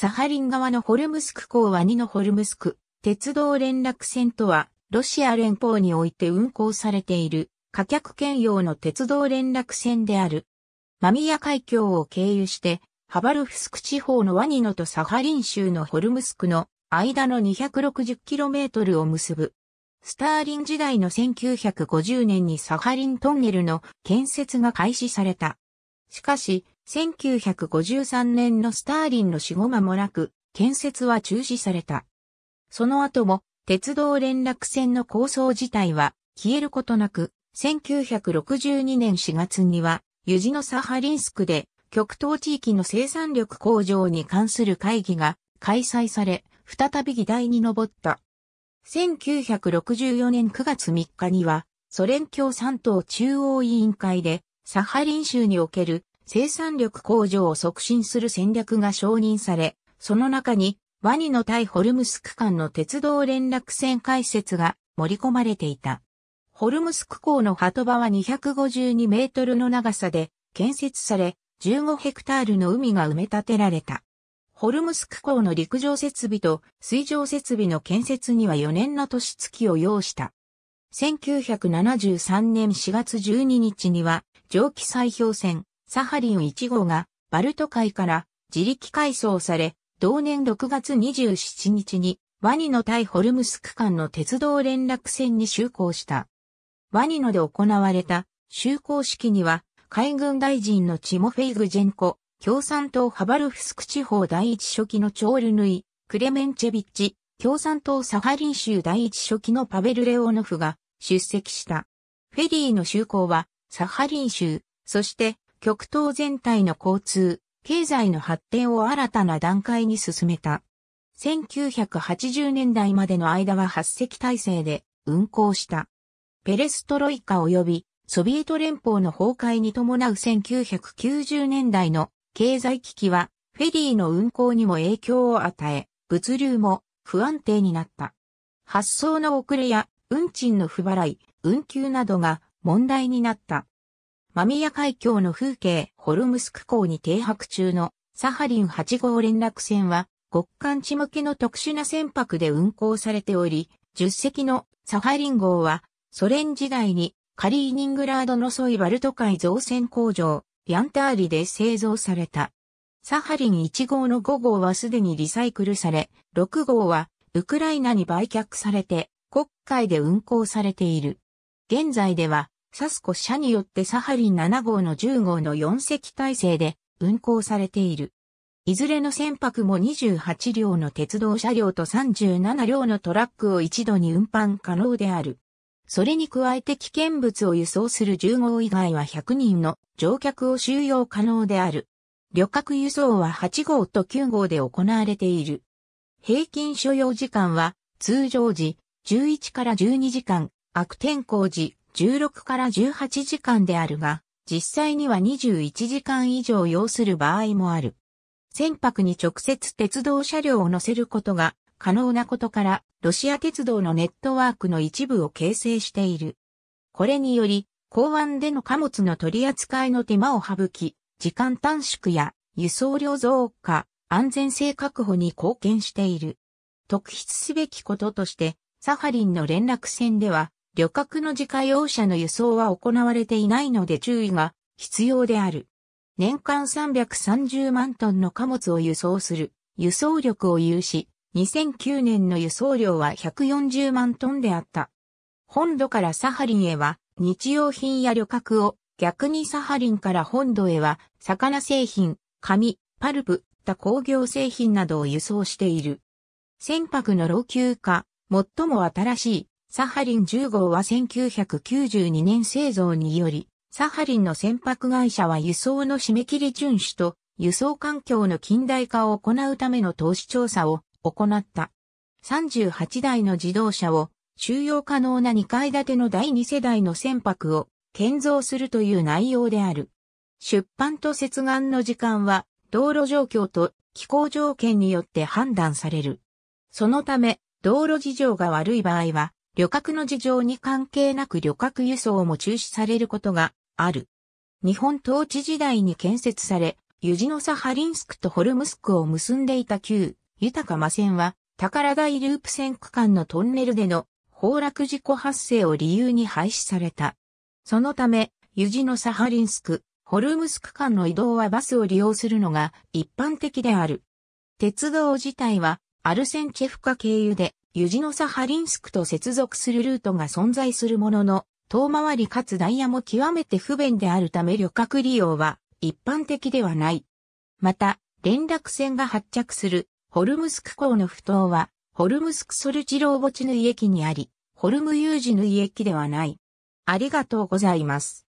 サハリン側のホルムスク港は2のホルムスク、鉄道連絡船とは、ロシア連邦において運行されている、貨客兼用の鉄道連絡船である。マミヤ海峡を経由して、ハバルフスク地方のワニノとサハリン州のホルムスクの間の 260km を結ぶ。スターリン時代の1950年にサハリントンネルの建設が開始された。しかし、1953年のスターリンの死後間もなく、建設は中止された。その後も、鉄道連絡線の構想自体は消えることなく、1962年4月には、ユジノサハリンスクで、極東地域の生産力向上に関する会議が開催され、再び議題に上った。1964年9月3日には、ソ連共産党中央委員会で、サハリン州における生産力向上を促進する戦略が承認され、その中にワニの対ホルムスク間の鉄道連絡線開設が盛り込まれていた。ホルムスク港の鳩場は252メートルの長さで建設され、15ヘクタールの海が埋め立てられた。ホルムスク港の陸上設備と水上設備の建設には4年の年月を要した。1973年4月12日には蒸気砕氷船サハリン1号がバルト海から自力改装され、同年6月27日にワニの対ホルムスク間の鉄道連絡船に就航した。ワニノで行われた就航式には海軍大臣のチモフェイグジェンコ、共産党ハバルフスク地方第一初期のチョールヌイ、クレメンチェビッチ、共産党サハリン州第一初期のパベル・レオノフが出席した。フェリーの就航はサハリン州、そして極東全体の交通、経済の発展を新たな段階に進めた。1980年代までの間は8隻体制で運行した。ペレストロイカ及びソビエト連邦の崩壊に伴う1990年代の経済危機はフェリーの運行にも影響を与え、物流も不安定になった。発送の遅れや運賃の不払い、運休などが問題になった。マミヤ海峡の風景、ホルムスク港に停泊中のサハリン8号連絡船は、極寒地向けの特殊な船舶で運航されており、10隻のサハリン号は、ソ連時代にカリーニングラードのソイバルト海造船工場、ヤンターリで製造された。サハリン1号の5号はすでにリサイクルされ、6号はウクライナに売却されて、国会で運航されている。現在では、サスコ社によってサハリン7号の10号の4隻体制で運行されている。いずれの船舶も28両の鉄道車両と37両のトラックを一度に運搬可能である。それに加えて危険物を輸送する10号以外は100人の乗客を収容可能である。旅客輸送は8号と9号で行われている。平均所要時間は通常時11から12時間、悪天候時16から18時間であるが、実際には21時間以上要する場合もある。船舶に直接鉄道車両を乗せることが可能なことから、ロシア鉄道のネットワークの一部を形成している。これにより、港湾での貨物の取り扱いの手間を省き、時間短縮や輸送量増加、安全性確保に貢献している。特筆すべきこととして、サハリンの連絡船では、旅客の自家用車の輸送は行われていないので注意が必要である。年間330万トンの貨物を輸送する輸送力を有し、2009年の輸送量は140万トンであった。本土からサハリンへは日用品や旅客を、逆にサハリンから本土へは魚製品、紙、パルプ、他工業製品などを輸送している。船舶の老朽化、最も新しいサハリン10号は1992年製造により、サハリンの船舶会社は輸送の締め切り遵守と輸送環境の近代化を行うための投資調査を行った。38台の自動車を収容可能な2階建ての第2世代の船舶を建造するという内容である。出版と接岸の時間は道路状況と気候条件によって判断される。そのため、道路事情が悪い場合は、旅客の事情に関係なく旅客輸送も中止されることがある。日本統治時代に建設され、ユジノサハリンスクとホルムスクを結んでいた旧、豊か間線は、宝台ループ線区間のトンネルでの崩落事故発生を理由に廃止された。そのため、ユジノサハリンスク、ホルムスク間の移動はバスを利用するのが一般的である。鉄道自体はアルセンチェフカ経由でユジノサハリンスクと接続するルートが存在するものの、遠回りかつダイヤも極めて不便であるため旅客利用は一般的ではない。また、連絡船が発着するホルムスク港の不頭は、ホルムスクソルチローボチヌイ駅にあり、ホルムユージヌイ駅ではない。ありがとうございます。